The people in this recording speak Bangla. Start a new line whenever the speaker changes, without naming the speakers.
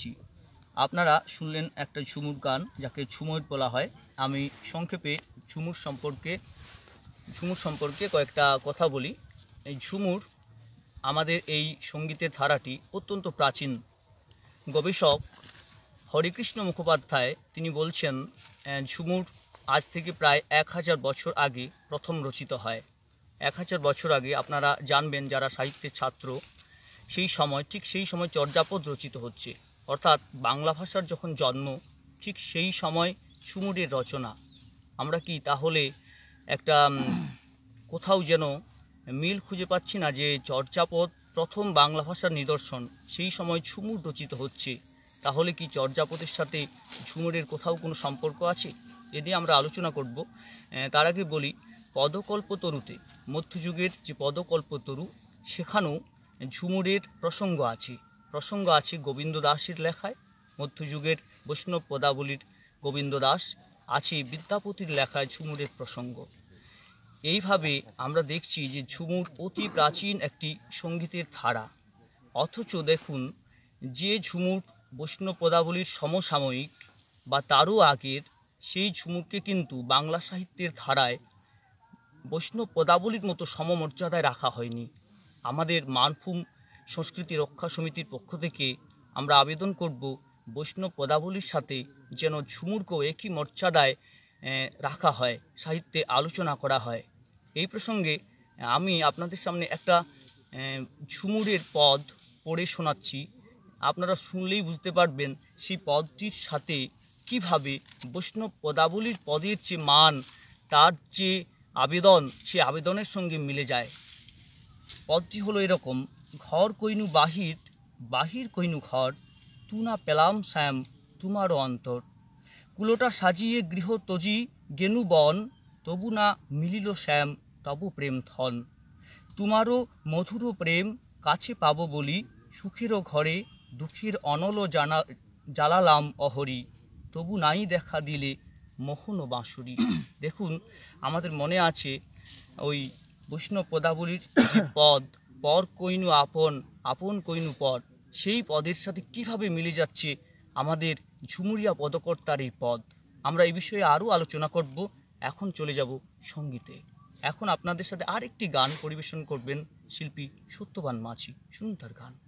জি আপনারা শুনলেন একটা ঝুমুর গান যাকে ঝুমুর বলা হয় আমি সংক্ষেপে ঝুমুর সম্পর্কে ঝুমুর সম্পর্কে কয়েকটা কথা বলি এই ঝুমুর আমাদের এই সঙ্গীতের ধারাটি অত্যন্ত প্রাচীন গবেষক হরিকৃষ্ণ মুখোপাধ্যায় তিনি বলছেন ঝুমুর আজ থেকে প্রায় এক হাজার বছর আগে প্রথম রচিত হয় এক হাজার বছর আগে আপনারা জানবেন যারা সাহিত্যের ছাত্র সেই সময় ঠিক সেই সময় চর্যাপদ রচিত হচ্ছে অর্থাৎ বাংলা ভাষার যখন জন্ম ঠিক সেই সময় চুমুরের রচনা আমরা কি তাহলে একটা কোথাও যেন মিল খুঁজে পাচ্ছি না যে চর্যাপদ প্রথম বাংলা ভাষার নিদর্শন সেই সময় ঝুমুর রচিত হচ্ছে তাহলে কি চর্যাপদের সাথে ঝুমুরের কোথাও কোনো সম্পর্ক আছে এ নিয়ে আমরা আলোচনা করব তার আগে বলি পদকল্প তরুতে মধ্যযুগের যে পদকল্প তরু সেখানেও ঝুমুরের প্রসঙ্গ আছে প্রসঙ্গ আছে গোবিন্দ দাসের লেখায় মধ্যযুগের বৈষ্ণব পদাবলীর গোবিন্দ দাস আছে বিদ্যাপতির লেখায় ঝুমুরের প্রসঙ্গ এইভাবে আমরা দেখছি যে ঝুমুর অতি প্রাচীন একটি সঙ্গীতের ধারা অথচ দেখুন যে ঝুমুর বৈষ্ণব পদাবলীর সমসাময়িক বা তারও আগের সেই ঝুমুরকে কিন্তু বাংলা সাহিত্যের ধারায় বৈষ্ণব পদাবলীর মতো সমমর্যাদায় রাখা হয়নি আমাদের মানভূম সংস্কৃতি রক্ষা সমিতির পক্ষ থেকে আমরা আবেদন করব বৈষ্ণব পদাবলীর সাথে যেন ঝুমুরকে একই মর্যাদায় রাখা হয় সাহিত্যে আলোচনা করা হয় এই প্রসঙ্গে আমি আপনাদের সামনে একটা ঝুমুরের পদ পড়ে শোনাচ্ছি আপনারা শুনলেই বুঝতে পারবেন সেই পদটির সাথে কিভাবে বৈষ্ণব পদাবলীর পদের যে মান তার যে আবেদন সে আবেদনের সঙ্গে মিলে যায় পদটি হলো এরকম ঘর কইনু বাহির বাহির কইনু ঘর তুনা পেলাম শ্যাম তোমারও অন্তর কুলোটা সাজিয়ে গৃহ তজি গেনু বন তবু না মিলিল শ্যাম তবু প্রেম থন তোমারও মধুর প্রেম কাছে পাবো বলি সুখেরও ঘরে দুঃখের অনল জানা জ্বালালাম অহরি তবু নাই দেখা দিলে মোহন ও বাঁশুরি দেখুন আমাদের মনে আছে ওই বৈষ্ণব পদাবলীর পদ পর কইনু আপন আপন কইনু পর সেই পদের সাথে কিভাবে মিলে যাচ্ছে আমাদের ঝুমুরিয়া পদকর্তার এই পদ আমরা এই বিষয়ে আরও আলোচনা করব এখন চলে যাব সঙ্গীতে এখন আপনাদের সাথে আরেকটি গান পরিবেশন করবেন শিল্পী সত্যবান মাঝি শুনুন তার গান